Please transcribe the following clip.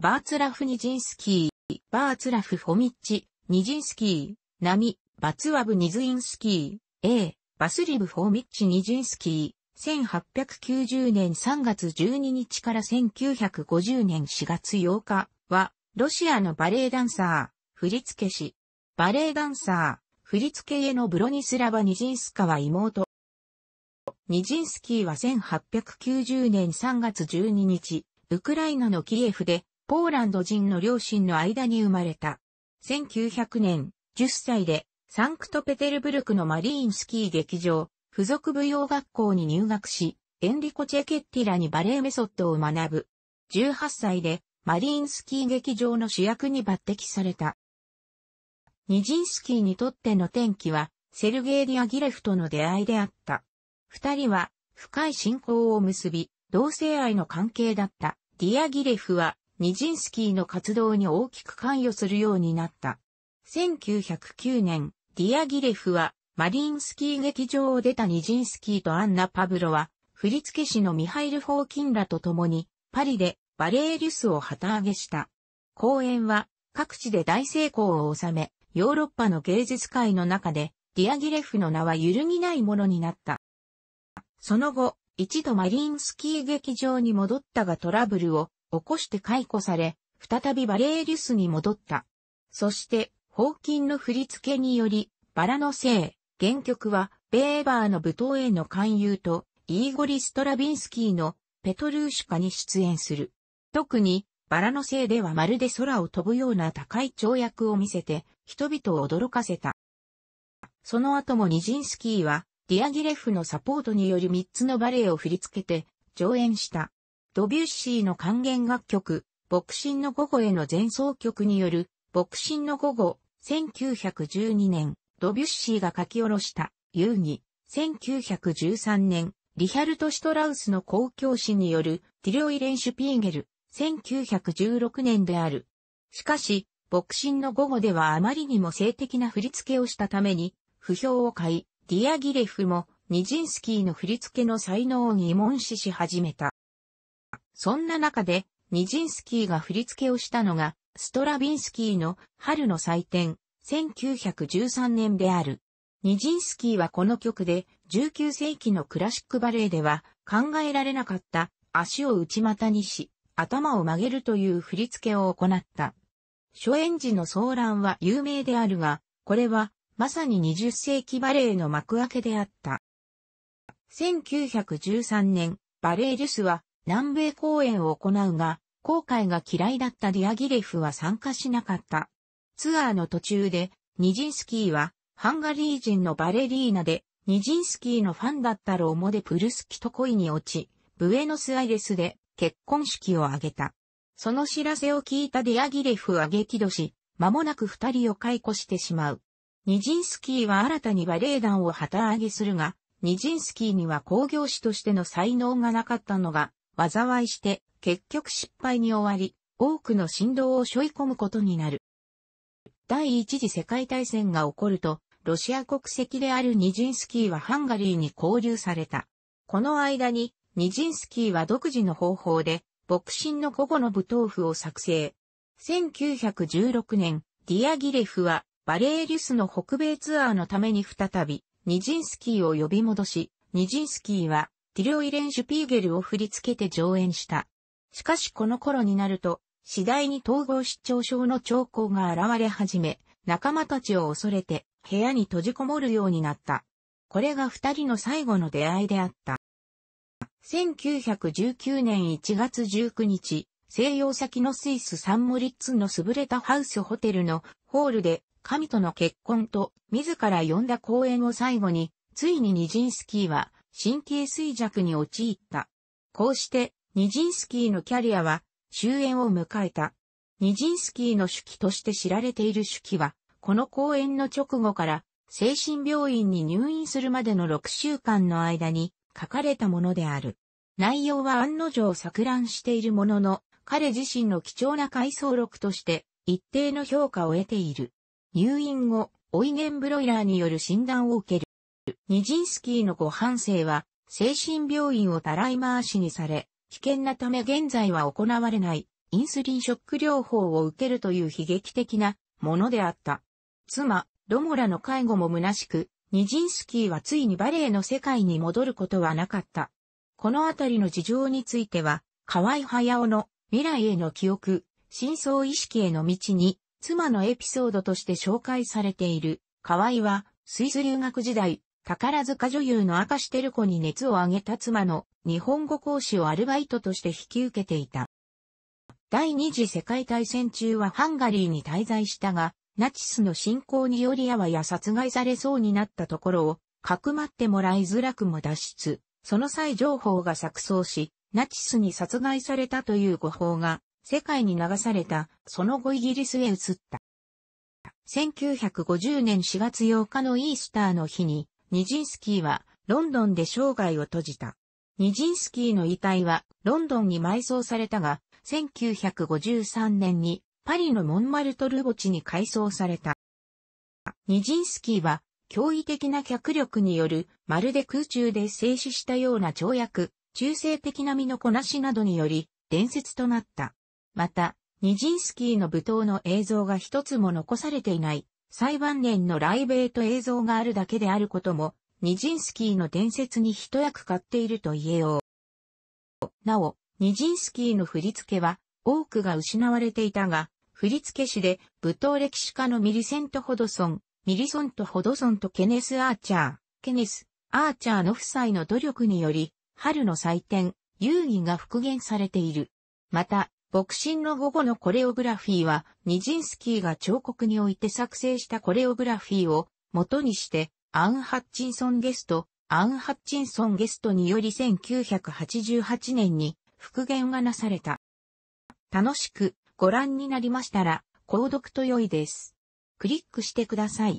バーツラフ・ニジンスキー、バーツラフ・フォミッチ、ニジンスキー、ナミ、バツワブ・ニズインスキー、A、バスリブ・フォミッチ・ニジンスキー、1890年3月12日から1950年4月8日は、ロシアのバレエダンサー、振付師。バレエダンサー、振付家のブロニスラバ・ニジンスカは妹。ニジンスキーは1890年3月12日、ウクライナのキエフでポーランド人の両親の間に生まれた。1900年、10歳で、サンクトペテルブルクのマリーンスキー劇場、付属舞踊学校に入学し、エンリコ・チェケッティラにバレエメソッドを学ぶ。18歳で、マリーンスキー劇場の主役に抜擢された。ニジンスキーにとっての転機は、セルゲイ・ディアギレフとの出会いであった。二人は、深い信仰を結び、同性愛の関係だった。ディアギレフは、ニジンスキーの活動に大きく関与するようになった。1909年、ディアギレフは、マリンスキー劇場を出たニジンスキーとアンナ・パブロは、振付師のミハイル・フォーキンらと共に、パリでバレエリュスを旗揚げした。公演は、各地で大成功を収め、ヨーロッパの芸術界の中で、ディアギレフの名は揺るぎないものになった。その後、一度マリンスキー劇場に戻ったがトラブルを起こして解雇され、再びバレエリュスに戻った。そして、ホーキンの振り付けにより、バラのせい、原曲は、ベーバーの舞踏への勧誘と、イーゴリ・ストラビンスキーのペトルーシュカに出演する。特に、バラのせいではまるで空を飛ぶような高い跳躍を見せて、人々を驚かせた。その後もニジンスキーは、ディアギレフのサポートにより3つのバレエを振り付けて、上演した。ドビュッシーの還元楽曲、牧神の午後への前奏曲による、牧神の午後、1912年、ドビュッシーが書き下ろした、遊戯、1913年、リヒャルト・シュトラウスの公共誌による、ティリオイレン・シュピーゲル、1916年である。しかし、牧神の午後ではあまりにも性的な振り付けをしたために、不評を買い、ディアギレフも、ニジンスキーの振り付けの才能を疑問視し始めた。そんな中で、ニジンスキーが振り付けをしたのが、ストラビンスキーの春の祭典、1913年である。ニジンスキーはこの曲で、19世紀のクラシックバレエでは考えられなかった足を内股にし、頭を曲げるという振り付けを行った。初演時の騒乱は有名であるが、これはまさに20世紀バレエの幕開けであった。1913年、バレエ・ュスは南米公演を行うが、後悔が嫌いだったディアギレフは参加しなかった。ツアーの途中で、ニジンスキーは、ハンガリー人のバレリーナで、ニジンスキーのファンだったローモでプルスキと恋に落ち、ブエノスアイレスで結婚式を挙げた。その知らせを聞いたディアギレフは激怒し、間もなく二人を解雇してしまう。ニジンスキーは新たにバレエ団を旗揚げするが、ニジンスキーには興行師としての才能がなかったのが災いして結局失敗に終わり、多くの振動を背負い込むことになる。第一次世界大戦が起こると、ロシア国籍であるニジンスキーはハンガリーに交流された。この間に、ニジンスキーは独自の方法で、牧神の午後の舞踏譜を作成。1916年、ディアギレフは、バレーリュスの北米ツアーのために再び、ニジンスキーを呼び戻し、ニジンスキーは、ディルオイレン・シュピーゲルを振り付けて上演した。しかしこの頃になると、次第に統合失調症の兆候が現れ始め、仲間たちを恐れて部屋に閉じこもるようになった。これが二人の最後の出会いであった。1919年1月19日、西洋先のスイスサンモリッツの優れたハウスホテルのホールで、神との結婚と自ら呼んだ公演を最後に、ついにニジンスキーは神経衰弱に陥った。こうして、ニジンスキーのキャリアは終焉を迎えた。ニジンスキーの手記として知られている手記は、この講演の直後から精神病院に入院するまでの6週間の間に書かれたものである。内容は案の定錯乱しているものの、彼自身の貴重な回想録として一定の評価を得ている。入院後、オイゲン・ブロイラーによる診断を受ける。ニジンスキーのご半生は、精神病院をたらい回しにされ、危険なため現在は行われない、インスリンショック療法を受けるという悲劇的なものであった。妻、ロモラの介護も虚しく、ニジンスキーはついにバレエの世界に戻ることはなかった。このあたりの事情については、河合隼の未来への記憶、真相意識への道に、妻のエピソードとして紹介されている、河合は、スイス留学時代、宝塚女優の明石照子に熱を上げた妻の日本語講師をアルバイトとして引き受けていた。第二次世界大戦中はハンガリーに滞在したが、ナチスの侵攻によりやわや殺害されそうになったところを、かくまってもらいづらくも脱出。その際情報が錯綜し、ナチスに殺害されたという誤報が世界に流された、その後イギリスへ移った。1950年4月8日のイースターの日に、ニジンスキーはロンドンで生涯を閉じた。ニジンスキーの遺体はロンドンに埋葬されたが、1953年にパリのモンマルトル墓地に改装された。ニジンスキーは驚異的な脚力による、まるで空中で静止したような跳躍、中性的な身のこなしなどにより、伝説となった。また、ニジンスキーの舞踏の映像が一つも残されていない、最晩年のライベート映像があるだけであることも、ニジンスキーの伝説に一役買っていると言えよう。なお、ニジンスキーの振り付けは、多くが失われていたが、振付師で舞踏歴史家のミリセント・ホドソン、ミリソンとホドソンとケネス・アーチャー、ケネス、アーチャーの夫妻の努力により、春の祭典、遊戯が復元されている。また、ボクシング午後のコレオグラフィーは、ニジンスキーが彫刻において作成したコレオグラフィーを元にして、アン・ハッチンソンゲスト、アン・ハッチンソンゲストにより1988年に復元がなされた。楽しくご覧になりましたら、購読と良いです。クリックしてください。